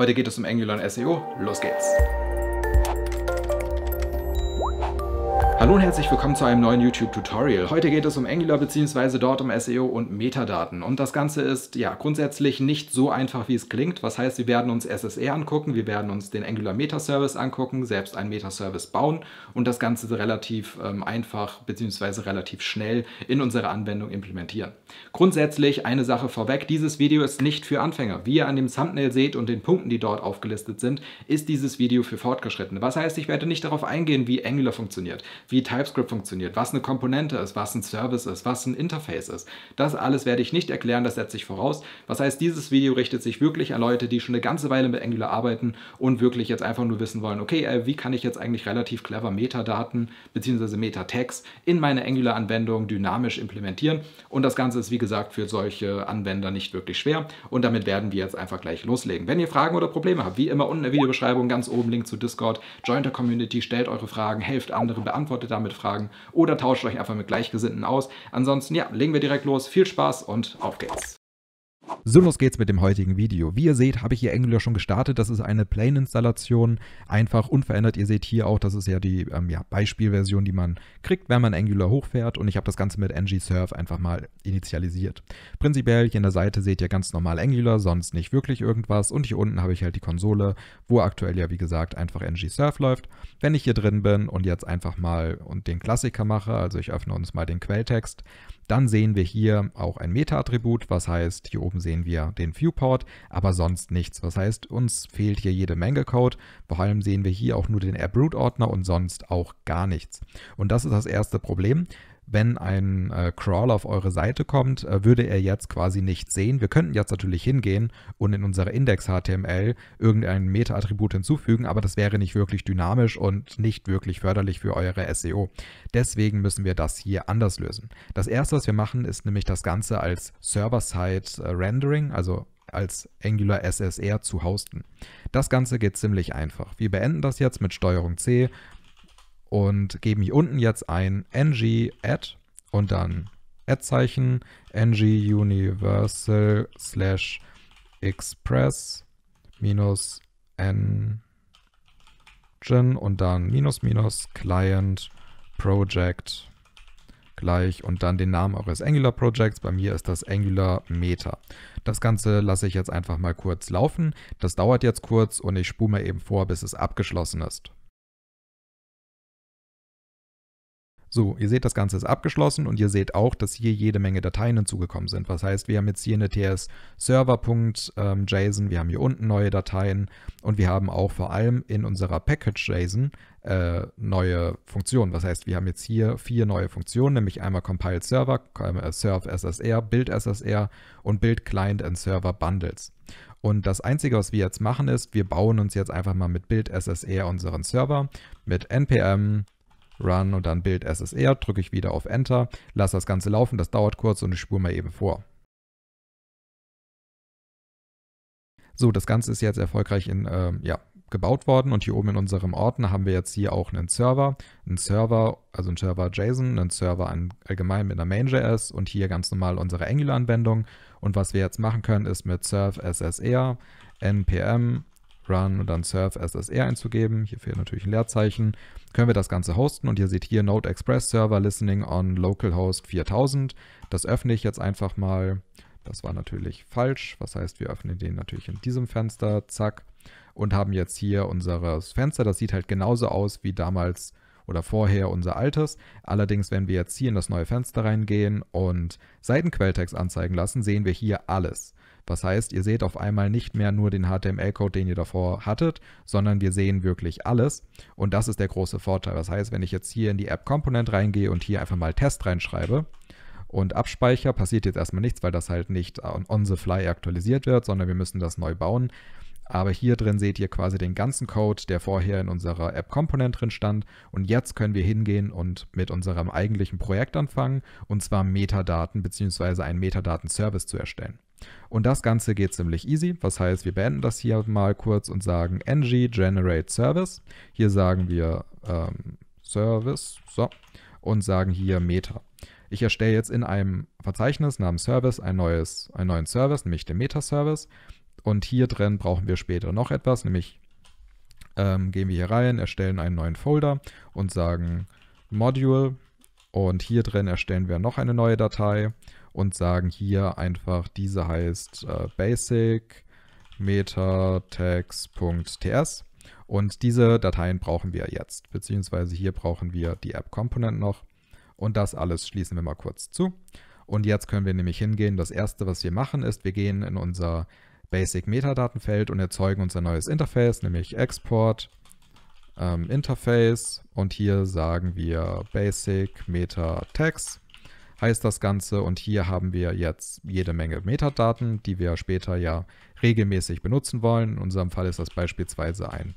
Heute geht es um Angular und SEO. Los geht's! Hallo und herzlich willkommen zu einem neuen YouTube-Tutorial. Heute geht es um Angular bzw. dort um SEO und Metadaten. Und das Ganze ist ja grundsätzlich nicht so einfach, wie es klingt. Was heißt, wir werden uns SSE angucken, wir werden uns den Angular Meta-Service angucken, selbst einen Meta-Service bauen und das Ganze relativ ähm, einfach bzw. relativ schnell in unsere Anwendung implementieren. Grundsätzlich eine Sache vorweg, dieses Video ist nicht für Anfänger. Wie ihr an dem Thumbnail seht und den Punkten, die dort aufgelistet sind, ist dieses Video für Fortgeschrittene. Was heißt, ich werde nicht darauf eingehen, wie Angular funktioniert wie TypeScript funktioniert, was eine Komponente ist, was ein Service ist, was ein Interface ist. Das alles werde ich nicht erklären, das setze ich voraus. Was heißt, dieses Video richtet sich wirklich an Leute, die schon eine ganze Weile mit Angular arbeiten und wirklich jetzt einfach nur wissen wollen, okay, äh, wie kann ich jetzt eigentlich relativ clever Metadaten bzw. Meta-Tags in meine Angular-Anwendung dynamisch implementieren. Und das Ganze ist, wie gesagt, für solche Anwender nicht wirklich schwer. Und damit werden wir jetzt einfach gleich loslegen. Wenn ihr Fragen oder Probleme habt, wie immer unten in der Videobeschreibung, ganz oben Link zu Discord, joint der Community, stellt eure Fragen, helft anderen beantwortet beantwortet damit Fragen oder tauscht euch einfach mit Gleichgesinnten aus. Ansonsten, ja, legen wir direkt los. Viel Spaß und auf geht's. So los geht's mit dem heutigen Video. Wie ihr seht, habe ich hier Angular schon gestartet. Das ist eine plane installation einfach unverändert. Ihr seht hier auch, das ist ja die ähm, ja, Beispielversion, die man kriegt, wenn man Angular hochfährt. Und ich habe das Ganze mit ng-serve einfach mal initialisiert. Prinzipiell hier an der Seite seht ihr ganz normal Angular, sonst nicht wirklich irgendwas. Und hier unten habe ich halt die Konsole, wo aktuell ja wie gesagt einfach ng-serve läuft. Wenn ich hier drin bin und jetzt einfach mal und den Klassiker mache, also ich öffne uns mal den Quelltext, dann sehen wir hier auch ein Meta-Attribut, was heißt, hier oben sehen sehen wir den Viewport, aber sonst nichts. Das heißt, uns fehlt hier jede Menge Code. Vor allem sehen wir hier auch nur den AppRoot-Ordner und sonst auch gar nichts. Und das ist das erste Problem wenn ein äh, Crawler auf eure Seite kommt, äh, würde er jetzt quasi nicht sehen. Wir könnten jetzt natürlich hingehen und in unsere Index-HTML irgendein Meta-Attribut hinzufügen, aber das wäre nicht wirklich dynamisch und nicht wirklich förderlich für eure SEO. Deswegen müssen wir das hier anders lösen. Das erste, was wir machen, ist nämlich das Ganze als Server-Side-Rendering, äh, also als Angular SSR zu hosten. Das Ganze geht ziemlich einfach. Wir beenden das jetzt mit STRG C, und geben hier unten jetzt ein ng add und dann add zeichen ng universal slash express minus engine und dann minus minus client project gleich und dann den Namen eures Angular Projects. Bei mir ist das Angular Meta. Das Ganze lasse ich jetzt einfach mal kurz laufen. Das dauert jetzt kurz und ich spule mal eben vor, bis es abgeschlossen ist. So, ihr seht, das Ganze ist abgeschlossen und ihr seht auch, dass hier jede Menge Dateien hinzugekommen sind. Was heißt, wir haben jetzt hier eine ts-server.json, ähm, wir haben hier unten neue Dateien und wir haben auch vor allem in unserer package.json äh, neue Funktionen. Was heißt, wir haben jetzt hier vier neue Funktionen, nämlich einmal compile server, äh, serve SSR, build SSR und build client and server bundles. Und das Einzige, was wir jetzt machen, ist, wir bauen uns jetzt einfach mal mit build SSR unseren Server mit npm Run und dann Build SSR, e drücke ich wieder auf Enter, lasse das Ganze laufen, das dauert kurz und ich spule mal eben vor. So, das Ganze ist jetzt erfolgreich in, äh, ja, gebaut worden und hier oben in unserem Ordner haben wir jetzt hier auch einen Server, einen Server, also einen Server JSON, einen Server allgemein mit einer Main.js und hier ganz normal unsere Angular-Anwendung. Und was wir jetzt machen können, ist mit serve ssr e, npm run und dann serve ssr e einzugeben. Hier fehlt natürlich ein Leerzeichen können wir das Ganze hosten und ihr seht hier Node Express Server Listening on Localhost 4000. Das öffne ich jetzt einfach mal. Das war natürlich falsch, was heißt, wir öffnen den natürlich in diesem Fenster, zack, und haben jetzt hier unser Fenster. Das sieht halt genauso aus wie damals oder vorher unser altes. Allerdings, wenn wir jetzt hier in das neue Fenster reingehen und Seitenquelltext anzeigen lassen, sehen wir hier alles. Das heißt, ihr seht auf einmal nicht mehr nur den HTML-Code, den ihr davor hattet, sondern wir sehen wirklich alles. Und das ist der große Vorteil. Das heißt, wenn ich jetzt hier in die App Component reingehe und hier einfach mal Test reinschreibe und abspeichere, passiert jetzt erstmal nichts, weil das halt nicht on the fly aktualisiert wird, sondern wir müssen das neu bauen. Aber hier drin seht ihr quasi den ganzen Code, der vorher in unserer App Component drin stand. Und jetzt können wir hingehen und mit unserem eigentlichen Projekt anfangen, und zwar Metadaten bzw. einen Metadaten-Service zu erstellen. Und das Ganze geht ziemlich easy. Was heißt, wir beenden das hier mal kurz und sagen ng generate service. Hier sagen wir ähm, Service so, und sagen hier Meta. Ich erstelle jetzt in einem Verzeichnis namens Service ein neues, einen neuen Service, nämlich den Meta-Service. Und hier drin brauchen wir später noch etwas, nämlich ähm, gehen wir hier rein, erstellen einen neuen Folder und sagen Module. Und hier drin erstellen wir noch eine neue Datei und sagen hier einfach, diese heißt äh, basic tags.ts und diese Dateien brauchen wir jetzt, beziehungsweise hier brauchen wir die App Component noch und das alles schließen wir mal kurz zu. Und jetzt können wir nämlich hingehen. Das erste, was wir machen, ist, wir gehen in unser Basic Metadatenfeld und erzeugen unser neues Interface, nämlich Export ähm, Interface und hier sagen wir Basic Meta Tags heißt das Ganze. Und hier haben wir jetzt jede Menge Metadaten, die wir später ja regelmäßig benutzen wollen. In unserem Fall ist das beispielsweise ein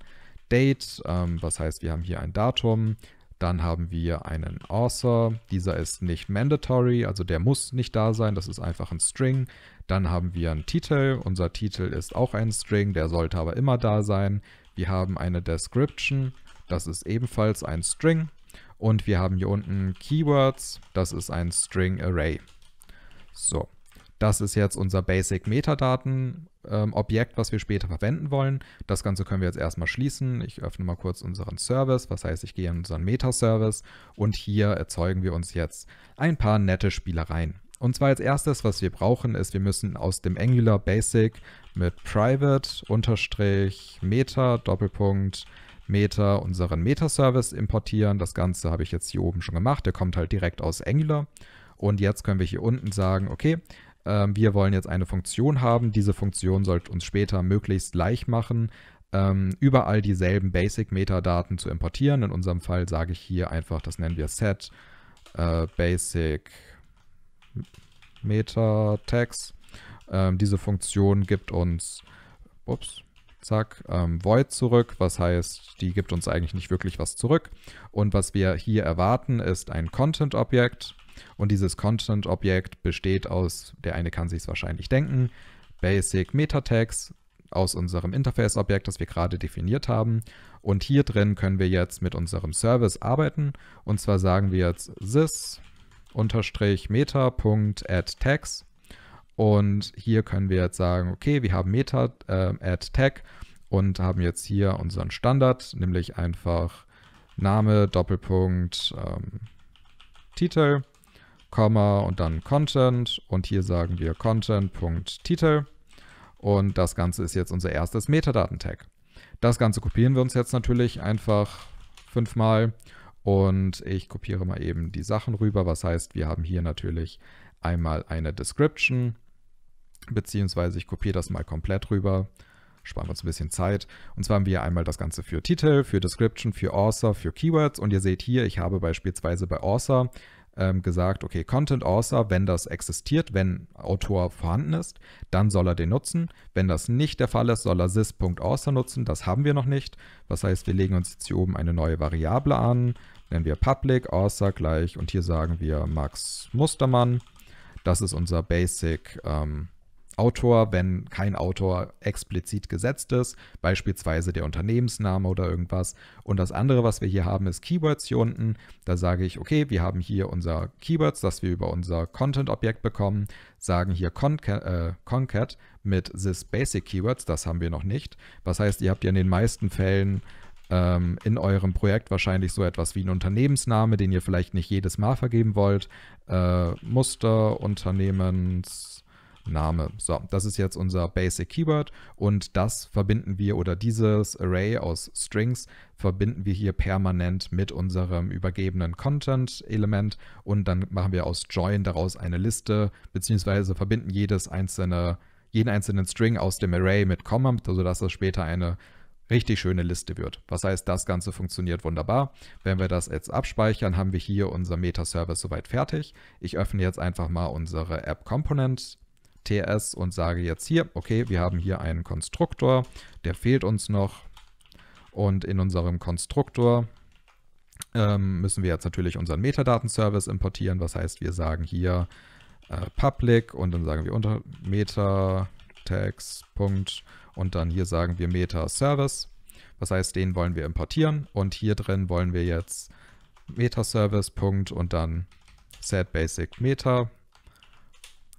Date, ähm, was heißt, wir haben hier ein Datum. Dann haben wir einen Author, dieser ist nicht mandatory, also der muss nicht da sein, das ist einfach ein String. Dann haben wir einen Titel, unser Titel ist auch ein String, der sollte aber immer da sein. Wir haben eine Description, das ist ebenfalls ein String, und wir haben hier unten Keywords, das ist ein String Array. So, das ist jetzt unser Basic Metadaten ähm, Objekt, was wir später verwenden wollen. Das Ganze können wir jetzt erstmal schließen. Ich öffne mal kurz unseren Service, was heißt, ich gehe in unseren Meta-Service und hier erzeugen wir uns jetzt ein paar nette Spielereien. Und zwar als erstes, was wir brauchen, ist, wir müssen aus dem Angular Basic mit private unterstrich doppelpunkt Doppelpunkt Meta unseren Meta-Service importieren. Das Ganze habe ich jetzt hier oben schon gemacht. Der kommt halt direkt aus Angular. Und jetzt können wir hier unten sagen, okay, äh, wir wollen jetzt eine Funktion haben. Diese Funktion sollte uns später möglichst leicht machen, ähm, überall dieselben Basic-Metadaten zu importieren. In unserem Fall sage ich hier einfach, das nennen wir Set äh, Basic Meta Tags. Ähm, diese Funktion gibt uns, ups, zack, ähm, void zurück, was heißt, die gibt uns eigentlich nicht wirklich was zurück. Und was wir hier erwarten, ist ein Content-Objekt. Und dieses Content-Objekt besteht aus, der eine kann sich es wahrscheinlich denken, Basic Meta-Tags aus unserem Interface-Objekt, das wir gerade definiert haben. Und hier drin können wir jetzt mit unserem Service arbeiten. Und zwar sagen wir jetzt sys meta.addTags und hier können wir jetzt sagen, okay, wir haben Meta, äh, Add Tag und haben jetzt hier unseren Standard, nämlich einfach Name, Doppelpunkt, ähm, Titel, Komma und dann Content. Und hier sagen wir Content.Titel. Und das Ganze ist jetzt unser erstes Metadaten-Tag. Das Ganze kopieren wir uns jetzt natürlich einfach fünfmal. Und ich kopiere mal eben die Sachen rüber. Was heißt, wir haben hier natürlich einmal eine Description beziehungsweise ich kopiere das mal komplett rüber, sparen wir uns ein bisschen Zeit. Und zwar haben wir einmal das Ganze für Titel, für Description, für Author, für Keywords und ihr seht hier, ich habe beispielsweise bei Author ähm, gesagt, okay, Content Author, wenn das existiert, wenn Autor vorhanden ist, dann soll er den nutzen. Wenn das nicht der Fall ist, soll er sys.author nutzen, das haben wir noch nicht. Das heißt, wir legen uns jetzt hier oben eine neue Variable an, nennen wir Public, Author gleich und hier sagen wir Max Mustermann. Das ist unser Basic ähm, Autor, wenn kein Autor explizit gesetzt ist, beispielsweise der Unternehmensname oder irgendwas. Und das andere, was wir hier haben, ist Keywords hier unten. Da sage ich, okay, wir haben hier unser Keywords, das wir über unser Content-Objekt bekommen, sagen hier äh, Concat, äh, mit this basic Keywords, das haben wir noch nicht. Was heißt, ihr habt ja in den meisten Fällen ähm, in eurem Projekt wahrscheinlich so etwas wie einen Unternehmensname, den ihr vielleicht nicht jedes Mal vergeben wollt. Äh, Muster, Unternehmensname. Name. So, das ist jetzt unser Basic Keyword und das verbinden wir oder dieses Array aus Strings verbinden wir hier permanent mit unserem übergebenen Content-Element und dann machen wir aus Join daraus eine Liste, beziehungsweise verbinden jedes einzelne, jeden einzelnen String aus dem Array mit Komma, sodass also das später eine richtig schöne Liste wird. Was heißt, das Ganze funktioniert wunderbar. Wenn wir das jetzt abspeichern, haben wir hier unser Meta-Service soweit fertig. Ich öffne jetzt einfach mal unsere App Component TS und sage jetzt hier, okay, wir haben hier einen Konstruktor, der fehlt uns noch. Und in unserem Konstruktor ähm, müssen wir jetzt natürlich unseren Metadatenservice importieren. Was heißt, wir sagen hier äh, public und dann sagen wir unter meta tags. Und dann hier sagen wir meta service. Das heißt, den wollen wir importieren und hier drin wollen wir jetzt meta service. und dann set basic meta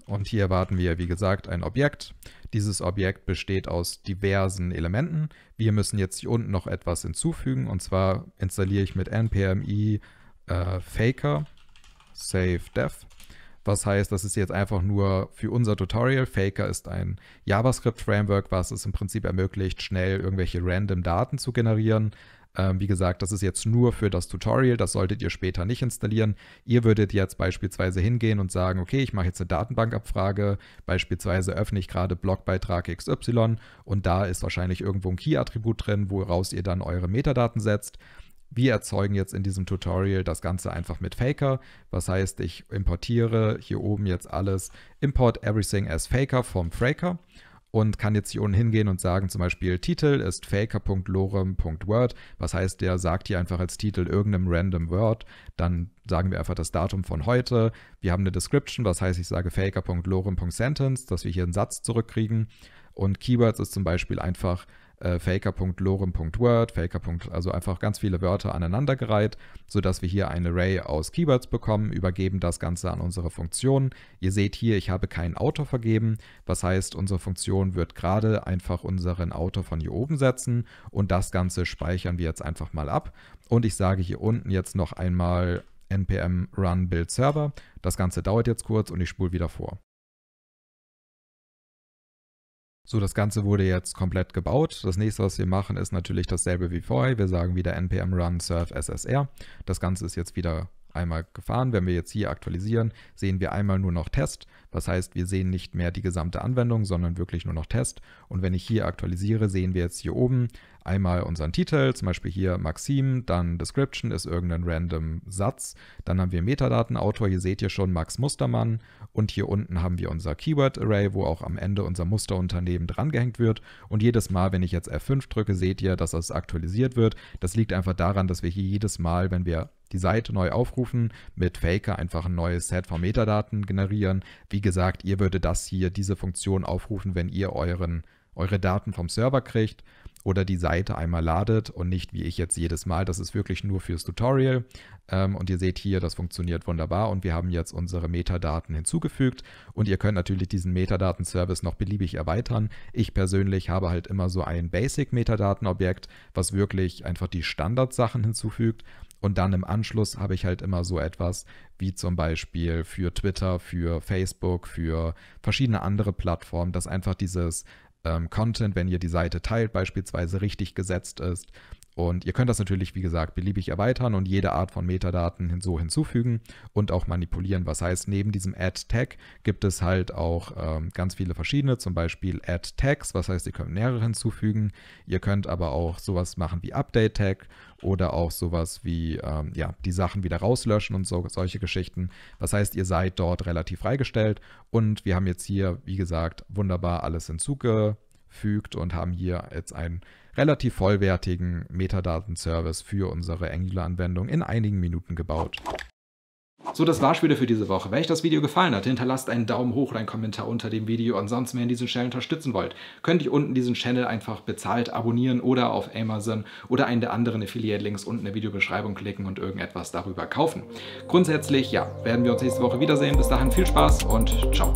und hier erwarten wir, wie gesagt, ein Objekt. Dieses Objekt besteht aus diversen Elementen. Wir müssen jetzt hier unten noch etwas hinzufügen. Und zwar installiere ich mit npmi äh, faker save dev. Was heißt, das ist jetzt einfach nur für unser Tutorial. Faker ist ein JavaScript-Framework, was es im Prinzip ermöglicht, schnell irgendwelche random Daten zu generieren. Ähm, wie gesagt, das ist jetzt nur für das Tutorial, das solltet ihr später nicht installieren. Ihr würdet jetzt beispielsweise hingehen und sagen, okay, ich mache jetzt eine Datenbankabfrage, beispielsweise öffne ich gerade Blogbeitrag XY und da ist wahrscheinlich irgendwo ein Key-Attribut drin, woraus ihr dann eure Metadaten setzt. Wir erzeugen jetzt in diesem Tutorial das Ganze einfach mit Faker. Was heißt, ich importiere hier oben jetzt alles import everything as Faker vom Fraker und kann jetzt hier unten hingehen und sagen zum Beispiel Titel ist faker.lorem.word. Was heißt, der sagt hier einfach als Titel irgendeinem random Word. Dann sagen wir einfach das Datum von heute. Wir haben eine Description, was heißt, ich sage faker.lorem.sentence, dass wir hier einen Satz zurückkriegen. Und Keywords ist zum Beispiel einfach äh, faker.lorem.word, faker. also einfach ganz viele Wörter aneinandergereiht, sodass wir hier ein Array aus Keywords bekommen, übergeben das Ganze an unsere Funktion. Ihr seht hier, ich habe keinen Autor vergeben, was heißt, unsere Funktion wird gerade einfach unseren Autor von hier oben setzen und das Ganze speichern wir jetzt einfach mal ab. Und ich sage hier unten jetzt noch einmal npm run build server. Das Ganze dauert jetzt kurz und ich spule wieder vor. So, das Ganze wurde jetzt komplett gebaut. Das nächste, was wir machen, ist natürlich dasselbe wie vorher. Wir sagen wieder npm run serve ssr. Das Ganze ist jetzt wieder einmal gefahren. Wenn wir jetzt hier aktualisieren, sehen wir einmal nur noch Test. Das heißt, wir sehen nicht mehr die gesamte Anwendung, sondern wirklich nur noch Test. Und wenn ich hier aktualisiere, sehen wir jetzt hier oben, einmal unseren Titel, zum Beispiel hier Maxim, dann Description ist irgendein random Satz, dann haben wir Metadatenautor, hier seht ihr schon Max Mustermann und hier unten haben wir unser Keyword Array, wo auch am Ende unser Musterunternehmen drangehängt wird und jedes Mal, wenn ich jetzt F5 drücke, seht ihr, dass das aktualisiert wird. Das liegt einfach daran, dass wir hier jedes Mal, wenn wir die Seite neu aufrufen, mit Faker einfach ein neues Set von Metadaten generieren. Wie gesagt, ihr würdet das hier, diese Funktion aufrufen, wenn ihr euren, eure Daten vom Server kriegt oder die Seite einmal ladet und nicht wie ich jetzt jedes Mal. Das ist wirklich nur fürs Tutorial. Ähm, und ihr seht hier, das funktioniert wunderbar und wir haben jetzt unsere Metadaten hinzugefügt und ihr könnt natürlich diesen Metadaten-Service noch beliebig erweitern. Ich persönlich habe halt immer so ein Basic-Metadaten-Objekt, was wirklich einfach die Standardsachen hinzufügt. Und dann im Anschluss habe ich halt immer so etwas wie zum Beispiel für Twitter, für Facebook, für verschiedene andere Plattformen, dass einfach dieses ähm, Content, wenn ihr die Seite teilt, beispielsweise richtig gesetzt ist, und ihr könnt das natürlich, wie gesagt, beliebig erweitern und jede Art von Metadaten hin hinzufügen und auch manipulieren. Was heißt, neben diesem Add-Tag gibt es halt auch ähm, ganz viele verschiedene, zum Beispiel Add-Tags, was heißt, ihr könnt mehrere hinzufügen. Ihr könnt aber auch sowas machen wie Update-Tag oder auch sowas wie ähm, ja, die Sachen wieder rauslöschen und so, solche Geschichten. Was heißt, ihr seid dort relativ freigestellt und wir haben jetzt hier, wie gesagt, wunderbar alles hinzugefügt und haben hier jetzt ein relativ vollwertigen Metadatenservice für unsere Angular-Anwendung in einigen Minuten gebaut. So, das war's wieder für diese Woche. Wenn euch das Video gefallen hat, hinterlasst einen Daumen hoch oder einen Kommentar unter dem Video. Ansonsten, wenn ihr diesen Channel unterstützen wollt, könnt ihr unten diesen Channel einfach bezahlt abonnieren oder auf Amazon oder einen der anderen Affiliate-Links unten in der Videobeschreibung klicken und irgendetwas darüber kaufen. Grundsätzlich, ja, werden wir uns nächste Woche wiedersehen. Bis dahin viel Spaß und ciao.